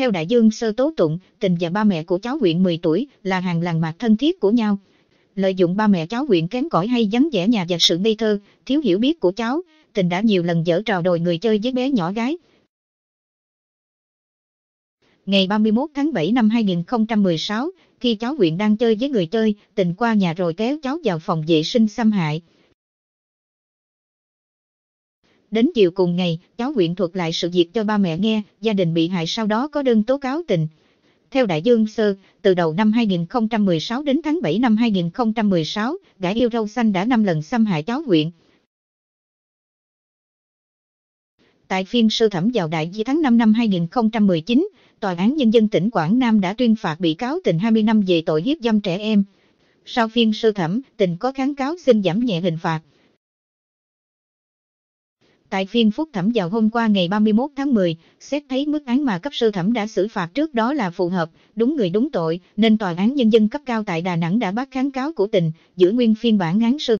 Theo đại dương sơ tố tụng, tình và ba mẹ của cháu huyện 10 tuổi là hàng làng mạc thân thiết của nhau. Lợi dụng ba mẹ cháu huyện kém cỏi hay vắng vẻ nhà và sự ngây thơ, thiếu hiểu biết của cháu, tình đã nhiều lần dở trò đồi người chơi với bé nhỏ gái. Ngày 31 tháng 7 năm 2016, khi cháu huyện đang chơi với người chơi, tình qua nhà rồi kéo cháu vào phòng vệ sinh xâm hại. Đến chiều cùng ngày, cháu huyện thuật lại sự việc cho ba mẹ nghe, gia đình bị hại sau đó có đơn tố cáo tình. Theo Đại Dương Sơ, từ đầu năm 2016 đến tháng 7 năm 2016, gã yêu râu xanh đã 5 lần xâm hại cháu huyện. Tại phiên sơ thẩm vào đại di tháng 5 năm 2019, Tòa án Nhân dân tỉnh Quảng Nam đã tuyên phạt bị cáo tình 20 năm về tội hiếp dâm trẻ em. Sau phiên sơ thẩm, tình có kháng cáo xin giảm nhẹ hình phạt. Tại phiên phúc thẩm vào hôm qua ngày 31 tháng 10, xét thấy mức án mà cấp sơ thẩm đã xử phạt trước đó là phù hợp, đúng người đúng tội, nên Tòa án Nhân dân cấp cao tại Đà Nẵng đã bác kháng cáo của tình, giữ nguyên phiên bản án sơ